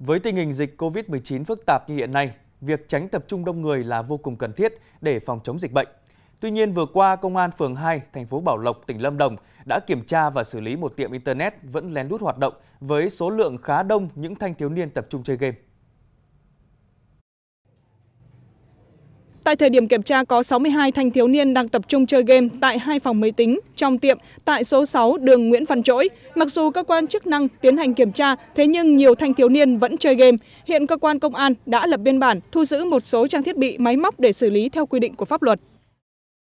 Với tình hình dịch COVID-19 phức tạp như hiện nay, việc tránh tập trung đông người là vô cùng cần thiết để phòng chống dịch bệnh. Tuy nhiên vừa qua, công an phường 2, thành phố Bảo Lộc, tỉnh Lâm Đồng đã kiểm tra và xử lý một tiệm internet vẫn lén lút hoạt động với số lượng khá đông những thanh thiếu niên tập trung chơi game. Tại thời điểm kiểm tra có 62 thanh thiếu niên đang tập trung chơi game tại hai phòng máy tính trong tiệm tại số 6 đường Nguyễn Văn Trỗi. Mặc dù cơ quan chức năng tiến hành kiểm tra, thế nhưng nhiều thanh thiếu niên vẫn chơi game. Hiện cơ quan công an đã lập biên bản, thu giữ một số trang thiết bị máy móc để xử lý theo quy định của pháp luật.